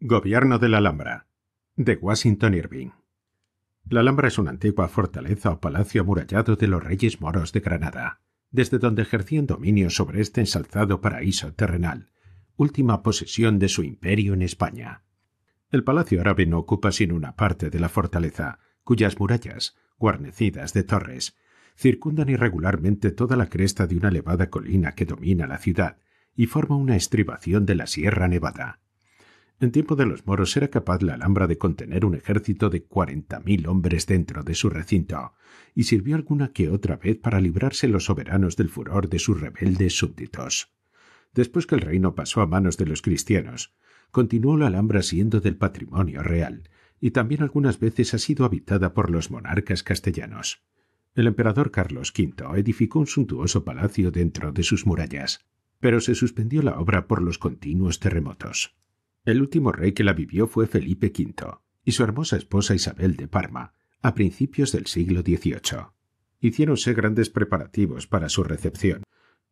Gobierno de la Alhambra, de Washington Irving. La Alhambra es una antigua fortaleza o palacio amurallado de los reyes moros de Granada, desde donde ejercían dominio sobre este ensalzado paraíso terrenal, última posesión de su imperio en España. El palacio árabe no ocupa sino una parte de la fortaleza, cuyas murallas, guarnecidas de torres, circundan irregularmente toda la cresta de una elevada colina que domina la ciudad y forma una estribación de la Sierra Nevada. En tiempo de los moros era capaz la Alhambra de contener un ejército de cuarenta mil hombres dentro de su recinto, y sirvió alguna que otra vez para librarse los soberanos del furor de sus rebeldes súbditos. Después que el reino pasó a manos de los cristianos, continuó la Alhambra siendo del patrimonio real, y también algunas veces ha sido habitada por los monarcas castellanos. El emperador Carlos V edificó un suntuoso palacio dentro de sus murallas, pero se suspendió la obra por los continuos terremotos. El último rey que la vivió fue Felipe V y su hermosa esposa Isabel de Parma, a principios del siglo XVIII. Hiciéronse grandes preparativos para su recepción.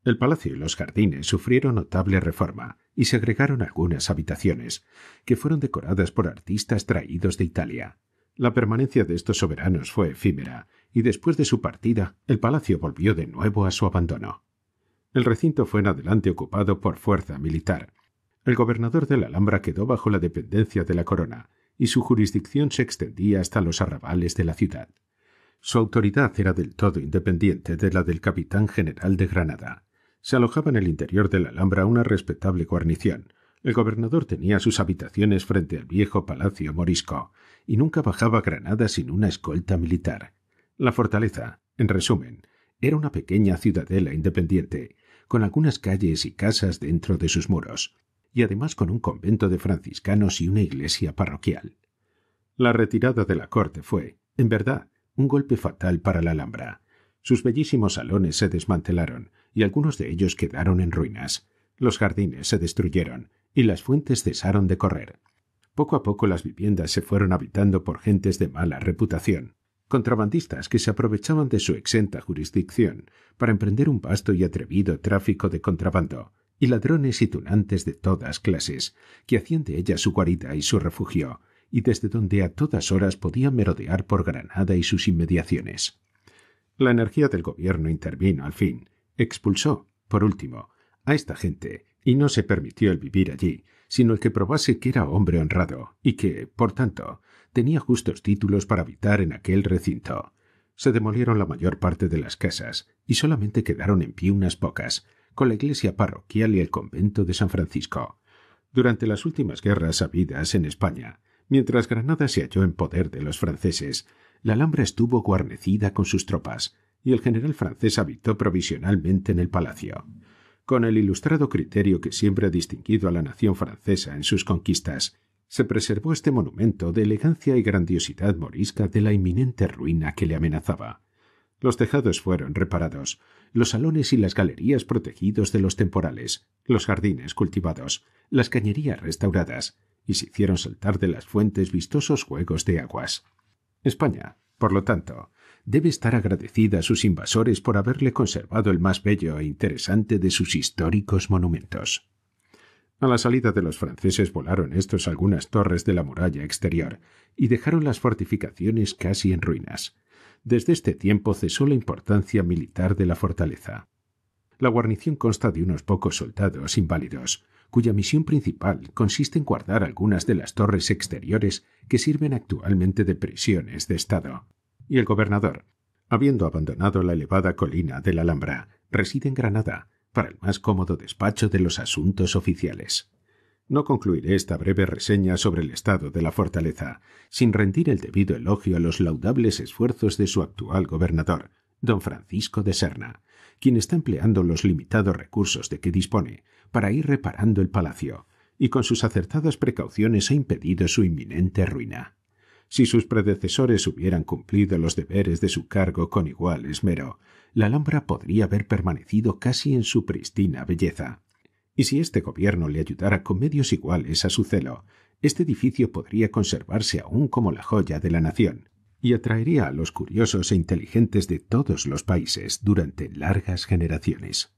El palacio y los jardines sufrieron notable reforma y se agregaron algunas habitaciones, que fueron decoradas por artistas traídos de Italia. La permanencia de estos soberanos fue efímera, y después de su partida el palacio volvió de nuevo a su abandono. El recinto fue en adelante ocupado por fuerza militar, el gobernador de la Alhambra quedó bajo la dependencia de la corona y su jurisdicción se extendía hasta los arrabales de la ciudad. Su autoridad era del todo independiente de la del capitán general de Granada. Se alojaba en el interior de la Alhambra una respetable guarnición. El gobernador tenía sus habitaciones frente al viejo palacio morisco y nunca bajaba Granada sin una escolta militar. La fortaleza, en resumen, era una pequeña ciudadela independiente, con algunas calles y casas dentro de sus muros, y además con un convento de franciscanos y una iglesia parroquial. La retirada de la corte fue, en verdad, un golpe fatal para la Alhambra. Sus bellísimos salones se desmantelaron y algunos de ellos quedaron en ruinas. Los jardines se destruyeron y las fuentes cesaron de correr. Poco a poco las viviendas se fueron habitando por gentes de mala reputación, contrabandistas que se aprovechaban de su exenta jurisdicción para emprender un vasto y atrevido tráfico de contrabando, y ladrones y tunantes de todas clases, que hacían de ella su guarida y su refugio, y desde donde a todas horas podía merodear por Granada y sus inmediaciones. La energía del gobierno intervino al fin, expulsó, por último, a esta gente, y no se permitió el vivir allí, sino el que probase que era hombre honrado, y que, por tanto, tenía justos títulos para habitar en aquel recinto. Se demolieron la mayor parte de las casas, y solamente quedaron en pie unas pocas, con la iglesia parroquial y el convento de San Francisco. Durante las últimas guerras habidas en España, mientras Granada se halló en poder de los franceses, la Alhambra estuvo guarnecida con sus tropas, y el general francés habitó provisionalmente en el palacio. Con el ilustrado criterio que siempre ha distinguido a la nación francesa en sus conquistas, se preservó este monumento de elegancia y grandiosidad morisca de la inminente ruina que le amenazaba. Los tejados fueron reparados, los salones y las galerías protegidos de los temporales, los jardines cultivados, las cañerías restauradas, y se hicieron saltar de las fuentes vistosos juegos de aguas. España, por lo tanto, debe estar agradecida a sus invasores por haberle conservado el más bello e interesante de sus históricos monumentos. A la salida de los franceses volaron estos algunas torres de la muralla exterior y dejaron las fortificaciones casi en ruinas. Desde este tiempo cesó la importancia militar de la fortaleza. La guarnición consta de unos pocos soldados inválidos, cuya misión principal consiste en guardar algunas de las torres exteriores que sirven actualmente de prisiones de Estado. Y el gobernador, habiendo abandonado la elevada colina de la Alhambra, reside en Granada, para el más cómodo despacho de los asuntos oficiales. No concluiré esta breve reseña sobre el estado de la fortaleza sin rendir el debido elogio a los laudables esfuerzos de su actual gobernador, don Francisco de Serna, quien está empleando los limitados recursos de que dispone para ir reparando el palacio, y con sus acertadas precauciones ha impedido su inminente ruina. Si sus predecesores hubieran cumplido los deberes de su cargo con igual esmero, la Alhambra podría haber permanecido casi en su pristina belleza, y si este gobierno le ayudara con medios iguales a su celo, este edificio podría conservarse aún como la joya de la nación y atraería a los curiosos e inteligentes de todos los países durante largas generaciones.